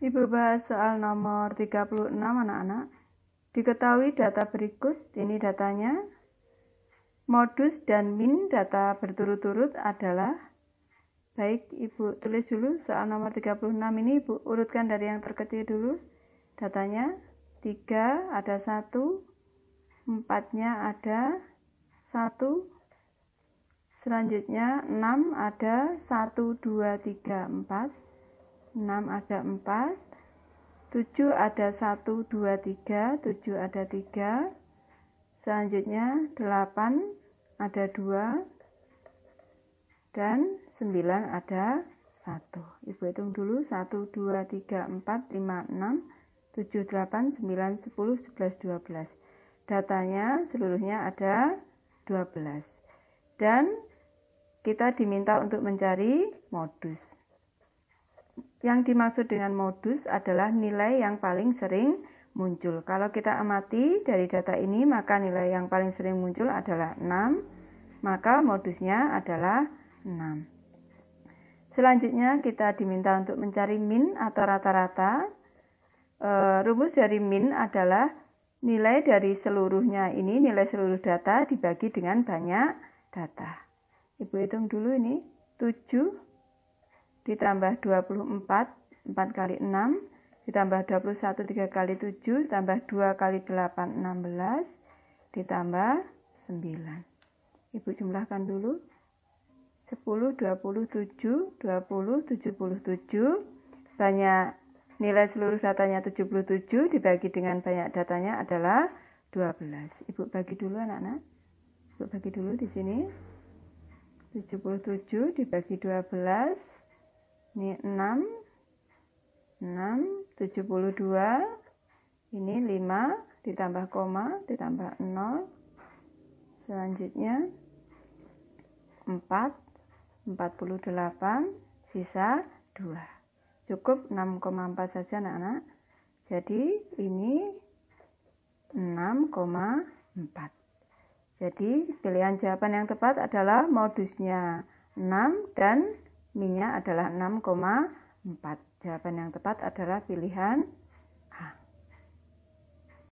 Ibu bahas soal nomor 36 anak-anak. Diketahui data berikut, ini datanya. Modus dan min data berturut-turut adalah Baik, Ibu tulis dulu soal nomor 36 ini Ibu urutkan dari yang terkecil dulu. Datanya 3 ada 1, 4-nya ada 1, selanjutnya 6 ada 1, 2, 3, 4, 6 ada 4 7 ada 1, 2, 3 7 ada 3 selanjutnya 8 ada 2 dan 9 ada 1 ibu hitung dulu 1, 2, 3, 4, 5, 6 7, 8, 9, 10, 11, 12 datanya seluruhnya ada 12 dan kita diminta untuk mencari modus yang dimaksud dengan modus adalah nilai yang paling sering muncul. Kalau kita amati dari data ini, maka nilai yang paling sering muncul adalah 6, maka modusnya adalah 6. Selanjutnya kita diminta untuk mencari min atau rata-rata. E, rumus dari min adalah nilai dari seluruhnya ini, nilai seluruh data dibagi dengan banyak data. Ibu hitung dulu ini, 7 ditambah 24 4 kali 6 ditambah 21 3 kali 7 ditambah 2 kali 8 16 ditambah 9 Ibu jumlahkan dulu 10 27 20 77 banyak nilai seluruh datanya 77 dibagi dengan banyak datanya adalah 12 Ibu bagi dulu anak-anak Ibu bagi dulu di sini 77 dibagi 12 ini 6 6 72 ini 5 ditambah koma ditambah 0 selanjutnya 4 48 sisa 2 cukup 6,4 saja anak-anak jadi ini 6,4 jadi pilihan jawaban yang tepat adalah modusnya 6 dan minyak adalah 6,4. Jawaban yang tepat adalah pilihan